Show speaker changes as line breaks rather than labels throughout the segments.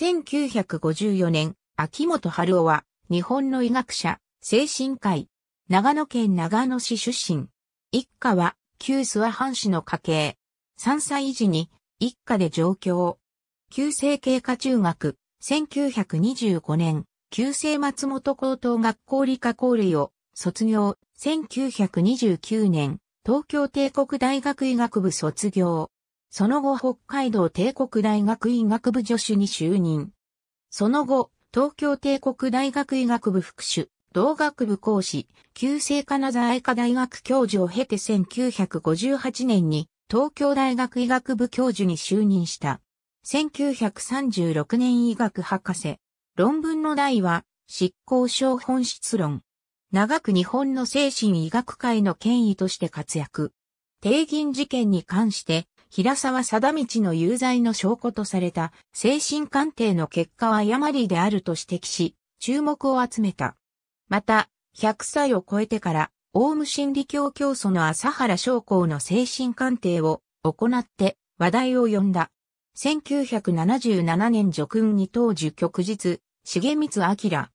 1954年、秋元春夫は、日本の医学者、精神
科医、長野県長野市出身。一家は、旧諏訪藩士の家系。3歳児に、一家で上京。旧制経科中学、1925年、旧制松本高等学校理科校類を卒業、1929年、東京帝国大学医学部卒業。その後北海道帝国大学医学部助手に就任。その後、東京帝国大学医学部副主、同学部講師、旧制金沢医科大学教授を経て1958年に東京大学医学部教授に就任した。1936年医学博士。論文の題は、執行症本質論。長く日本の精神医学界の権威として活躍。帝銀事件に関して、平沢貞道の有罪の証拠とされた精神鑑定の結果は誤りであると指摘し、注目を集めた。また、100歳を超えてから、オウム真理教教祖の朝原将校の精神鑑定を行って話題を呼んだ。1977年叙勲に当時旭日、重光明。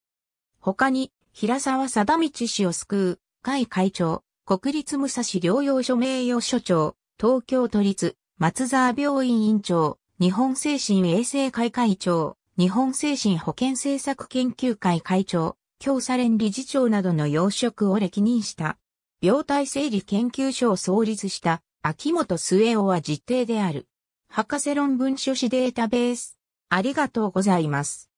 他に、平沢貞道氏を救う、会会長、国立武蔵療養所名誉所長、東京都立、松沢病院院長、日本精神衛生会会長、日本精神保健政策研究会会長、京査連理事長などの要職を歴任した。病態整理研究所を創立した秋元
末夫は実定である。博士論文書士データベース。ありがとうございます。